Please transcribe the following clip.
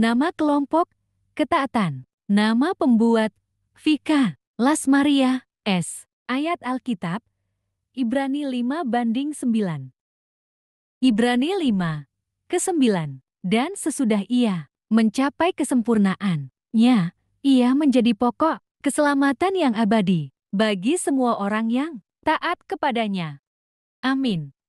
Nama kelompok, ketaatan. Nama pembuat, Fika, Maria. S. Ayat Alkitab, Ibrani 5 banding 9. Ibrani 5, ke 9. Dan sesudah ia mencapai kesempurnaannya, ia menjadi pokok keselamatan yang abadi bagi semua orang yang taat kepadanya. Amin.